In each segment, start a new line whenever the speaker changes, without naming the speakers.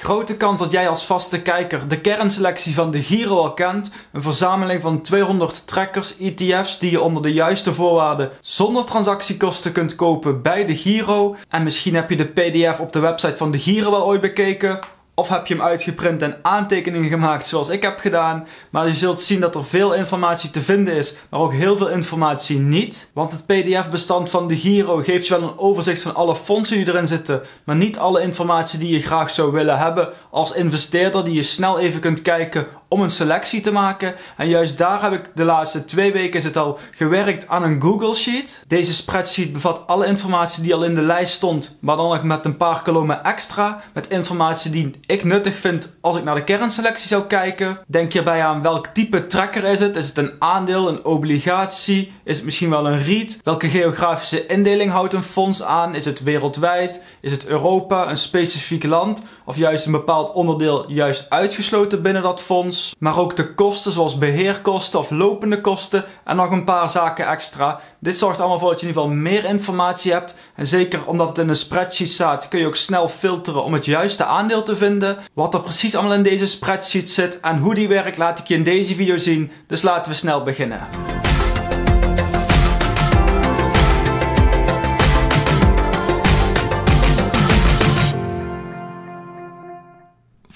Grote kans dat jij als vaste kijker de kernselectie van de Giro al kent, een verzameling van 200 trackers ETF's die je onder de juiste voorwaarden zonder transactiekosten kunt kopen bij de Giro. En misschien heb je de PDF op de website van de Giro wel ooit bekeken, of heb je hem uitgeprint en aantekeningen gemaakt zoals ik heb gedaan. Maar je zult zien dat er veel informatie te vinden is, maar ook heel veel informatie niet. Want het pdf-bestand van de Giro geeft je wel een overzicht van alle fondsen die erin zitten, maar niet alle informatie die je graag zou willen hebben als investeerder die je snel even kunt kijken om een selectie te maken. En juist daar heb ik de laatste twee weken is het al gewerkt aan een Google Sheet. Deze spreadsheet bevat alle informatie die al in de lijst stond, maar dan nog met een paar kolommen extra. Met informatie die ik nuttig vind als ik naar de kernselectie zou kijken. Denk hierbij aan welk type tracker is het? Is het een aandeel, een obligatie? Is het misschien wel een REIT? Welke geografische indeling houdt een fonds aan? Is het wereldwijd? Is het Europa, een specifiek land? Of juist een bepaald onderdeel juist uitgesloten binnen dat fonds? maar ook de kosten zoals beheerkosten of lopende kosten en nog een paar zaken extra. Dit zorgt allemaal voor dat je in ieder geval meer informatie hebt en zeker omdat het in een spreadsheet staat kun je ook snel filteren om het juiste aandeel te vinden. Wat er precies allemaal in deze spreadsheet zit en hoe die werkt laat ik je in deze video zien, dus laten we snel beginnen.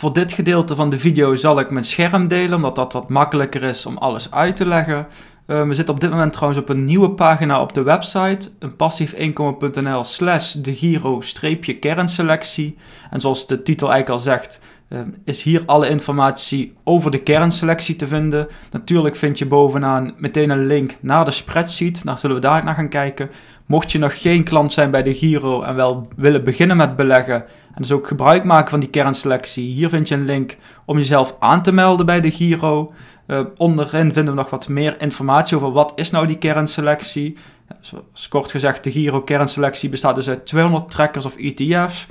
Voor dit gedeelte van de video zal ik mijn scherm delen, omdat dat wat makkelijker is om alles uit te leggen. Ehm, we zitten op dit moment trouwens op een nieuwe pagina op de website, Passiefinkomen.nl slash de Giro-kernselectie. En zoals de titel eigenlijk al zegt, ehm, is hier alle informatie over de kernselectie te vinden. Natuurlijk vind je bovenaan meteen een link naar de spreadsheet, daar zullen we dadelijk naar gaan kijken. Mocht je nog geen klant zijn bij de Giro en wel willen beginnen met beleggen en dus ook gebruik maken van die kernselectie, hier vind je een link om jezelf aan te melden bij de Giro. Eh, onderin vinden we nog wat meer informatie over wat is nou die kernselectie. Ja, zoals kort gezegd, de Giro-kernselectie bestaat dus uit 200 trackers of ETF's.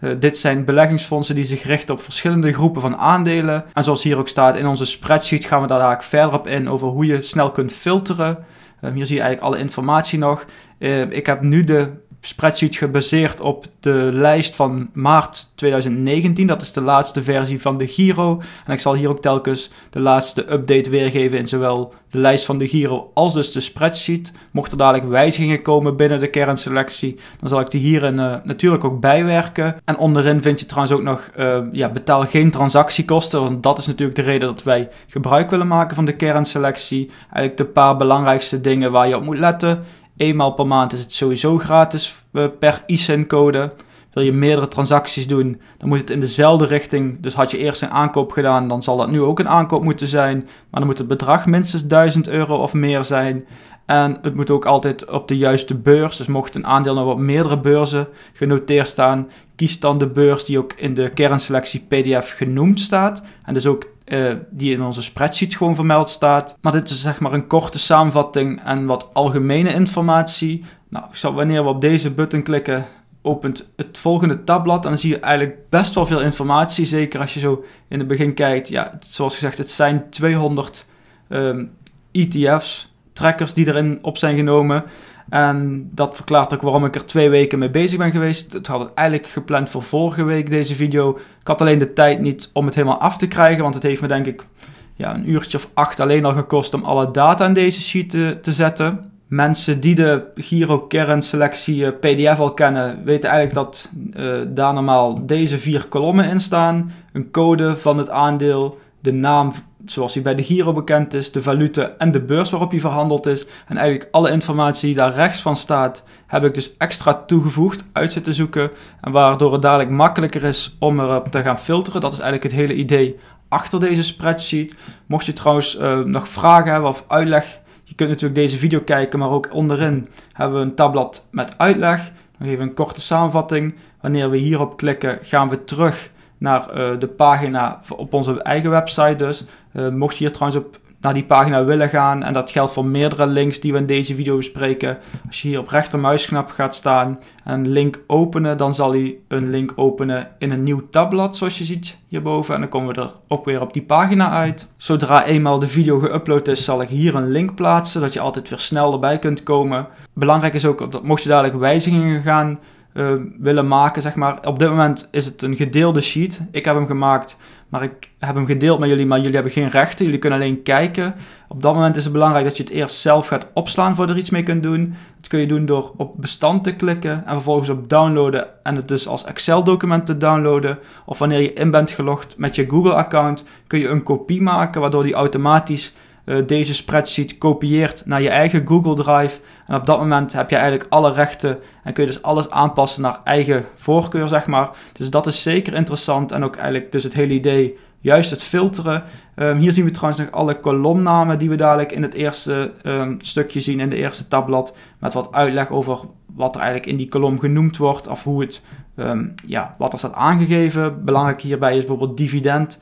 Eh, dit zijn beleggingsfondsen die zich richten op verschillende groepen van aandelen. En zoals hier ook staat in onze spreadsheet gaan we daar eigenlijk verder op in over hoe je snel kunt filteren. Uh, hier zie je eigenlijk alle informatie nog. Eh, ik heb nu de spreadsheet gebaseerd op de lijst van maart 2019. Dat is de laatste versie van de Giro. En ik zal hier ook telkens de laatste update weergeven in zowel de lijst van de Giro als dus de spreadsheet. Mocht er dadelijk wijzigingen komen binnen de kernselectie, dan zal ik die hierin uh, natuurlijk ook bijwerken. En onderin vind je trouwens ook nog, eh, ja, betaal geen transactiekosten. Want dat is natuurlijk de reden dat wij gebruik willen maken van de kernselectie. Eigenlijk de paar belangrijkste dingen waar je op moet letten Eenmaal per maand is het sowieso gratis eh, per ISIN-code. Wil je meerdere transacties doen, dan moet het in dezelfde richting. Dus had je eerst een aankoop gedaan, dan zal dat nu ook een aankoop moeten zijn. Maar dan moet het bedrag minstens 1000 euro of meer zijn. En het moet ook altijd op de juiste beurs. Dus mocht een aandeel nou op meerdere beurzen genoteerd staan, kies dan de beurs die ook in de kernselectie PDF genoemd staat. En dus ook eh, die in onze spreadsheet gewoon vermeld staat. Maar dit is zeg maar een korte samenvatting en wat algemene informatie. Nou, wanneer we op deze button klikken, opent het volgende tabblad. En dan zie je eigenlijk best wel veel informatie. Zeker als je zo in het begin kijkt. Ja, zoals gezegd, het zijn 200 um, ETF's, trackers die erin op zijn genomen. En dat verklaart ook waarom ik er twee weken mee bezig ben geweest. Het had ik eigenlijk gepland voor vorige week, deze video. Ik had alleen de tijd niet om het helemaal af te krijgen, want het heeft me denk ik ja, een uurtje of acht alleen al gekost om alle data in deze sheet te, zetten. Mensen die de Giro selectie eh, PDF al kennen, weten eigenlijk dat eh, daar normaal deze vier kolommen in staan. Een code van het aandeel, de naam zoals hij bij de Giro bekend is, de valute en de beurs waarop hij verhandeld is. En eigenlijk alle informatie die daar rechts van staat, heb ik dus extra toegevoegd, uit zitten zoeken. En waardoor het dadelijk makkelijker is om erop te gaan filteren. Dat is eigenlijk het hele idee achter deze spreadsheet. Mocht je trouwens eh, nog vragen hebben of uitleg, je kunt natuurlijk deze video kijken, maar ook onderin hebben we een tabblad met uitleg. Nog even een korte samenvatting. Wanneer we hierop klikken, gaan we terug naar eh, de pagina op onze eigen website dus. Eh, mocht je hier trouwens op naar die pagina willen gaan, en dat geldt voor meerdere links die we in deze video bespreken, als je hier op rechtermuisknop gaat staan en link openen, dan zal hij een link openen in een nieuw tabblad zoals je ziet hierboven. En dan komen we er ook weer op die pagina uit. Zodra eenmaal de video geüpload is, zal ik hier een link plaatsen, zodat je altijd weer snel erbij kunt komen. Belangrijk is ook dat mocht je dadelijk wijzigingen gaan uh, willen maken, zeg maar. Op dit moment is het een gedeelde sheet. Ik heb hem gemaakt, maar ik heb hem gedeeld met jullie, maar jullie hebben geen rechten. Jullie kunnen alleen kijken. Op dat moment is het belangrijk dat je het eerst zelf gaat opslaan voor er iets mee kunt doen. Dat kun je doen door op bestand te klikken en vervolgens op downloaden en het dus als Excel-document te downloaden. Of wanneer je in bent gelogd met je Google-account, kun je een kopie maken, waardoor die automatisch eh, deze spreadsheet kopieert naar je eigen Google Drive. En op dat moment heb je eigenlijk alle rechten en kun je dus alles aanpassen naar eigen voorkeur, zeg maar. Dus dat is zeker interessant en ook eigenlijk dus het hele idee juist het filteren. Ehm, hier zien we trouwens nog alle kolomnamen die we dadelijk in het eerste ehm, stukje zien, in de eerste tabblad, met wat uitleg over wat er eigenlijk in die kolom genoemd wordt of hoe het, ehm, ja, wat er staat aangegeven. Belangrijk hierbij is bijvoorbeeld dividend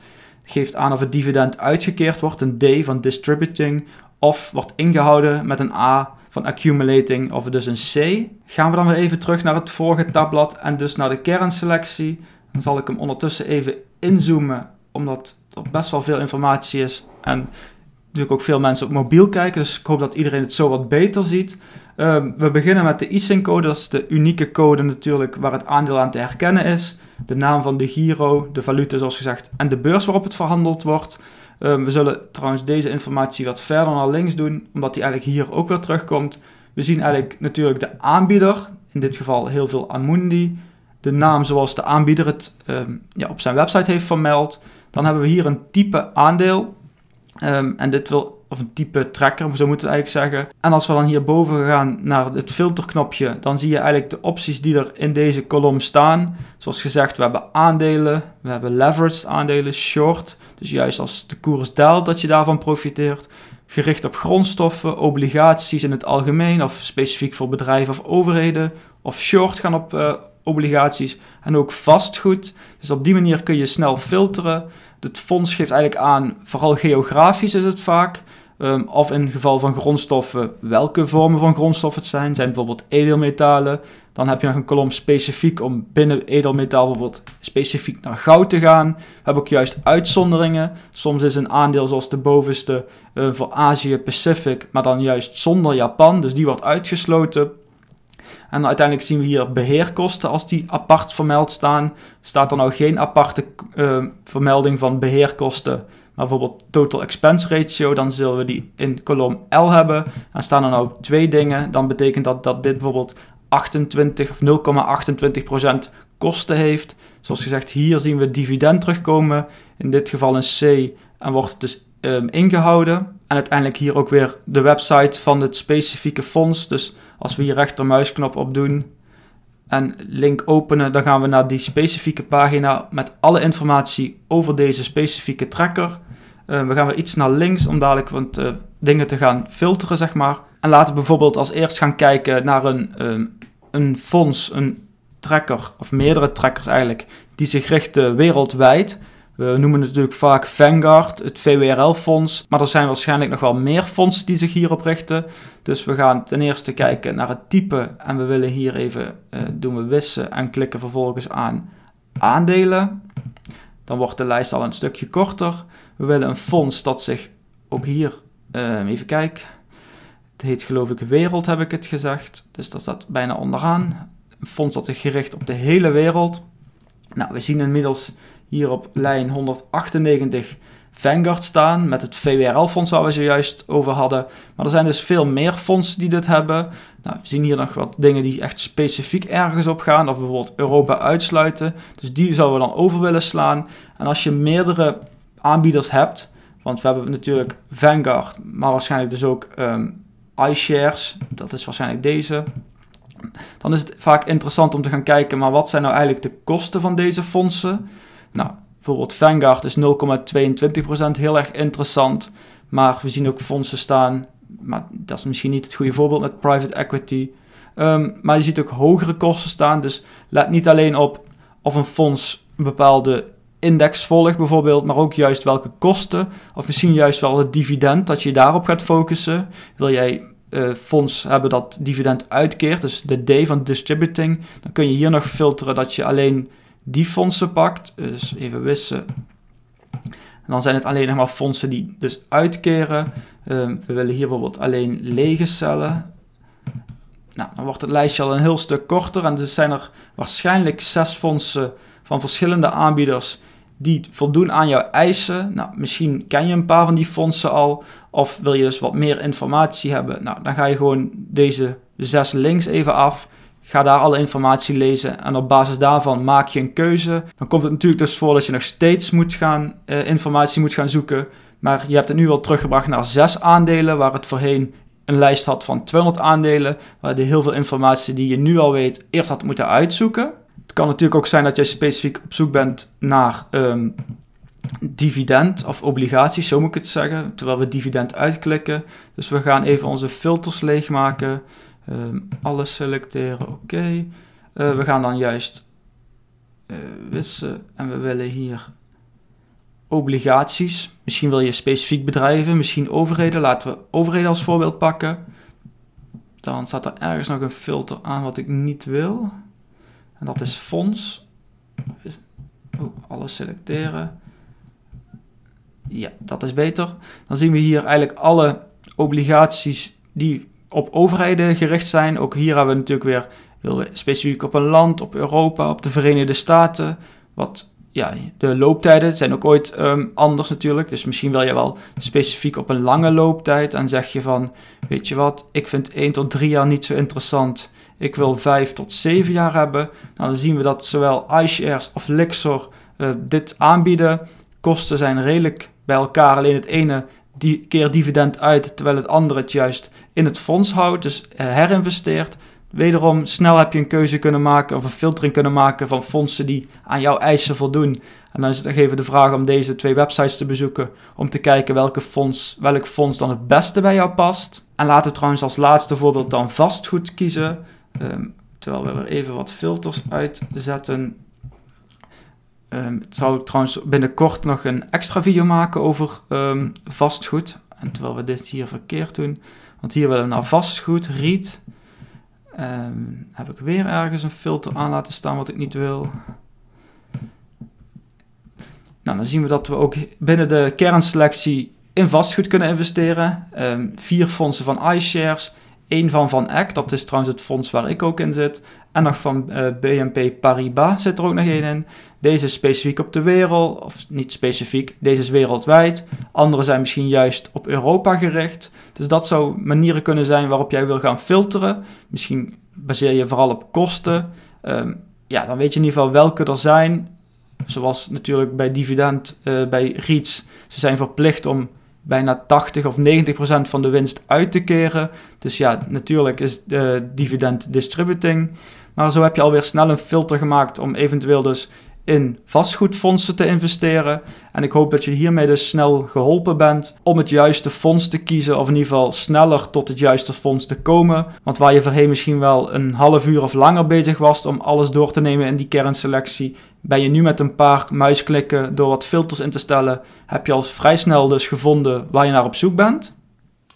geeft aan of het dividend uitgekeerd wordt, een D van distributing, of wordt ingehouden met een A van accumulating, of dus een C. Gaan we dan weer even terug naar het vorige tabblad en dus naar de kernselectie. Dan zal ik hem ondertussen even inzoomen, omdat er best wel veel informatie is en natuurlijk ook veel mensen op mobiel kijken, dus ik hoop dat iedereen het zo wat beter ziet. Ehm, we beginnen met de ISIN-code, dat is de unieke code natuurlijk waar het aandeel aan te herkennen is. De naam van de giro, de valute zoals gezegd en de beurs waarop het verhandeld wordt. Ehm, we zullen trouwens deze informatie wat verder naar links doen, omdat die eigenlijk hier ook weer terugkomt. We zien eigenlijk natuurlijk de aanbieder, in dit geval heel veel Amundi. De naam zoals de aanbieder het ehm, ja, op zijn website heeft vermeld. Dan hebben we hier een type aandeel Ehm, en dit wil, of een type tracker, zo moeten we eigenlijk zeggen. En als we dan hierboven gaan naar het filterknopje, dan zie je eigenlijk de opties die er in deze kolom staan. Zoals gezegd, we hebben aandelen, we hebben leveraged aandelen, short. Dus juist als de koers daalt, dat je daarvan profiteert. Gericht op grondstoffen, obligaties in het algemeen, of specifiek voor bedrijven of overheden. Of short gaan op, eh, obligaties en ook vastgoed. Dus op die manier kun je snel filteren. Het fonds geeft eigenlijk aan, vooral geografisch is het vaak, ehm, of in het geval van grondstoffen, welke vormen van grondstoffen het zijn. Zijn bijvoorbeeld edelmetalen. Dan heb je nog een kolom specifiek om binnen edelmetaal bijvoorbeeld specifiek naar goud te gaan. We hebben ook juist uitzonderingen. Soms is een aandeel zoals de bovenste eh, voor Azië, Pacific, maar dan juist zonder Japan. Dus die wordt uitgesloten. En uiteindelijk zien we hier beheerkosten als die apart vermeld staan. Staat er nou geen aparte eh, vermelding van beheerkosten, maar bijvoorbeeld total expense ratio, dan zullen we die in kolom L hebben. En staan er nou twee dingen, dan betekent dat dat dit bijvoorbeeld 28 of 0,28% kosten heeft. Zoals gezegd, hier zien we dividend terugkomen. In dit geval een C en wordt het dus Ehm, ingehouden. En uiteindelijk hier ook weer de website van het specifieke fonds. Dus als we hier rechtermuisknop op doen en link openen, dan gaan we naar die specifieke pagina met alle informatie over deze specifieke tracker. Ehm, we gaan weer iets naar links om dadelijk want, eh, dingen te gaan filteren, zeg maar. En laten we bijvoorbeeld als eerst gaan kijken naar een, ehm, een fonds, een tracker, of meerdere trackers eigenlijk, die zich richten wereldwijd. We noemen het natuurlijk vaak Vanguard, het VWRL-fonds, maar er zijn waarschijnlijk nog wel meer fondsen die zich hierop richten. Dus we gaan ten eerste kijken naar het type en we willen hier even eh, doen we wissen en klikken vervolgens aan aandelen. Dan wordt de lijst al een stukje korter. We willen een fonds dat zich ook hier, ehm, even kijken, het heet geloof ik Wereld heb ik het gezegd, dus dat staat bijna onderaan. Een fonds dat zich gericht op de hele wereld. Nou, we zien inmiddels hier op lijn 198 Vanguard staan met het VWRL-fonds waar we zojuist over hadden. Maar er zijn dus veel meer fondsen die dit hebben. Nou, we zien hier nog wat dingen die echt specifiek ergens op gaan, of bijvoorbeeld Europa uitsluiten. Dus die zouden we dan over willen slaan. En als je meerdere aanbieders hebt, want we hebben natuurlijk Vanguard, maar waarschijnlijk dus ook ehm, iShares, dat is waarschijnlijk deze. Dan is het vaak interessant om te gaan kijken, maar wat zijn nou eigenlijk de kosten van deze fondsen? Nou, bijvoorbeeld Vanguard is 0,22% heel erg interessant. Maar we zien ook fondsen staan. Maar dat is misschien niet het goede voorbeeld met private equity. Ehm, maar je ziet ook hogere kosten staan. Dus let niet alleen op of een fonds een bepaalde index volgt bijvoorbeeld, maar ook juist welke kosten, of misschien juist wel het dividend, dat je daarop gaat focussen. Wil jij eh, fonds hebben dat dividend uitkeert, dus de D van distributing, dan kun je hier nog filteren dat je alleen die fondsen pakt, dus even wissen. dan zijn het alleen nog maar fondsen die dus uitkeren. Ehm, we willen hier bijvoorbeeld alleen lege cellen. Nou, dan wordt het lijstje al een heel stuk korter. En dus zijn er waarschijnlijk zes fondsen van verschillende aanbieders die voldoen aan jouw eisen. Nou, misschien ken je een paar van die fondsen al. Of wil je dus wat meer informatie hebben? Nou, dan ga je gewoon deze zes links even af. Ga daar alle informatie lezen en op basis daarvan maak je een keuze. Dan komt het natuurlijk dus voor dat je nog steeds moet gaan, eh, informatie moet gaan zoeken. Maar je hebt het nu wel teruggebracht naar zes aandelen, waar het voorheen een lijst had van 200 aandelen, waar je heel veel informatie die je nu al weet eerst had moeten uitzoeken. Het kan natuurlijk ook zijn dat je specifiek op zoek bent naar ehm, dividend of obligaties, zo moet ik het zeggen, terwijl we dividend uitklikken. Dus we gaan even onze filters leegmaken. Ehm, alles selecteren, oké. Eh, we gaan dan juist uh, wissen en we willen hier obligaties. Misschien wil je specifiek bedrijven, misschien overheden. Laten we overheden als voorbeeld pakken. Dan staat er ergens nog een filter aan wat ik niet wil. En dat is fonds. Oh, alles selecteren. Ja, dat is beter. Dan zien we hier eigenlijk alle obligaties die op overheden gericht zijn. Ook hier hebben we natuurlijk weer willen we specifiek op een land, op Europa, op de Verenigde Staten. Wat ja, de looptijden zijn ook ooit ehm, anders natuurlijk. Dus misschien wil je wel specifiek op een lange looptijd. En zeg je van, weet je wat, ik vind 1 tot 3 jaar niet zo interessant. Ik wil 5 tot 7 jaar hebben. Nou, dan zien we dat zowel iShares of Lixor eh, dit aanbieden. Kosten zijn redelijk bij elkaar. Alleen het ene die keer dividend uit, terwijl het andere het juist in het fonds houdt, dus eh, herinvesteert. Wederom, snel heb je een keuze kunnen maken of een filtering kunnen maken van fondsen die aan jouw eisen voldoen. En dan is het nog even de vraag om deze twee websites te bezoeken om te kijken welke fonds, welk fonds dan het beste bij jou past. En laten we trouwens als laatste voorbeeld dan vastgoed kiezen. Ehm, terwijl we er even wat filters uitzetten ik ehm, zal trouwens binnenkort nog een extra video maken over ehm, vastgoed. En terwijl we dit hier verkeerd doen, want hier willen we naar vastgoed, read, ehm, heb ik weer ergens een filter aan laten staan wat ik niet wil. Nou, dan zien we dat we ook binnen de kernselectie in vastgoed kunnen investeren. vier fondsen van iShares, Eén van Van Eck, dat is trouwens het fonds waar ik ook in zit. En nog van uh, eh, BNP Paribas zit er ook nog één in. Deze is specifiek op de wereld, of niet specifiek, deze is wereldwijd. Andere zijn misschien juist op Europa gericht. Dus dat zou manieren kunnen zijn waarop jij wil gaan filteren. Misschien baseer je vooral op kosten. Ehm, ja, dan weet je in ieder geval welke er zijn. Zoals natuurlijk bij dividend, eh, bij REITs. Ze zijn verplicht om bijna 80 of 90 procent van de winst uit te keren. Dus ja, natuurlijk is de eh, dividend distributing. Maar zo heb je alweer snel een filter gemaakt om eventueel dus in vastgoedfondsen te investeren. En ik hoop dat je hiermee dus snel geholpen bent om het juiste fonds te kiezen, of in ieder geval sneller tot het juiste fonds te komen. Want waar je voorheen misschien wel een half uur of langer bezig was om alles door te nemen in die kernselectie, ben je nu met een paar muisklikken door wat filters in te stellen, heb je al vrij snel dus gevonden waar je naar op zoek bent.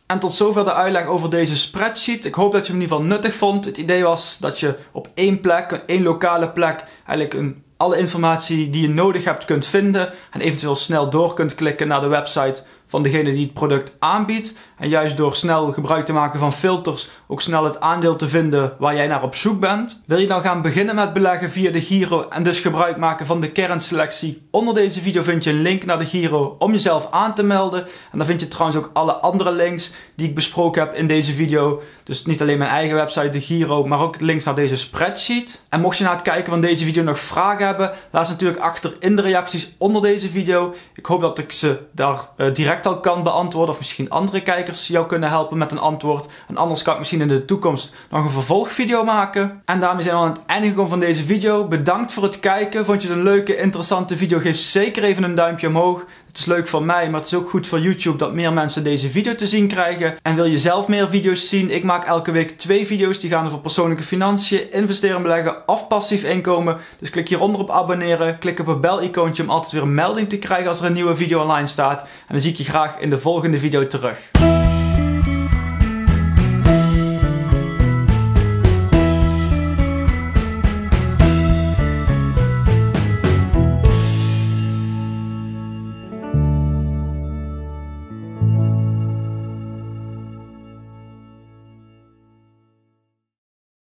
En tot zover de uitleg over deze spreadsheet. Ik hoop dat je hem in ieder geval nuttig vond. Het idee was dat je op één plek, één lokale plek, eigenlijk een, alle informatie die je nodig hebt kunt vinden en eventueel snel door kunt klikken naar de website van degene die het product aanbiedt. En juist door snel gebruik te maken van filters ook snel het aandeel te vinden waar jij naar op zoek bent. Wil je dan gaan beginnen met beleggen via de Giro en dus gebruik maken van de kernselectie? Onder deze video vind je een link naar de Giro om jezelf aan te melden. En dan vind je trouwens ook alle andere links die ik besproken heb in deze video. Dus niet alleen mijn eigen website, de Giro, maar ook links naar deze spreadsheet. En mocht je na nou het kijken van deze video nog vragen hebben, laat ze natuurlijk achter in de reacties onder deze video. Ik hoop dat ik ze daar uh, direct direct al kan beantwoorden. Of misschien andere kijkers jou kunnen helpen met een antwoord. En anders kan ik misschien in de toekomst nog een vervolgvideo maken. En daarmee zijn we aan het einde gekomen van deze video. Bedankt voor het kijken. Vond je het een leuke, interessante video? Geef zeker even een duimpje omhoog. Het is leuk voor mij, maar het is ook goed voor YouTube dat meer mensen deze video te zien krijgen. En wil je zelf meer video's zien? Ik maak elke week twee video's die gaan over persoonlijke financiën, investeren en beleggen of passief inkomen. Dus klik hieronder op abonneren. Klik op het bel-icoontje om altijd weer een melding te krijgen als er een nieuwe video online staat. En dan zie ik je graag in de volgende video terug.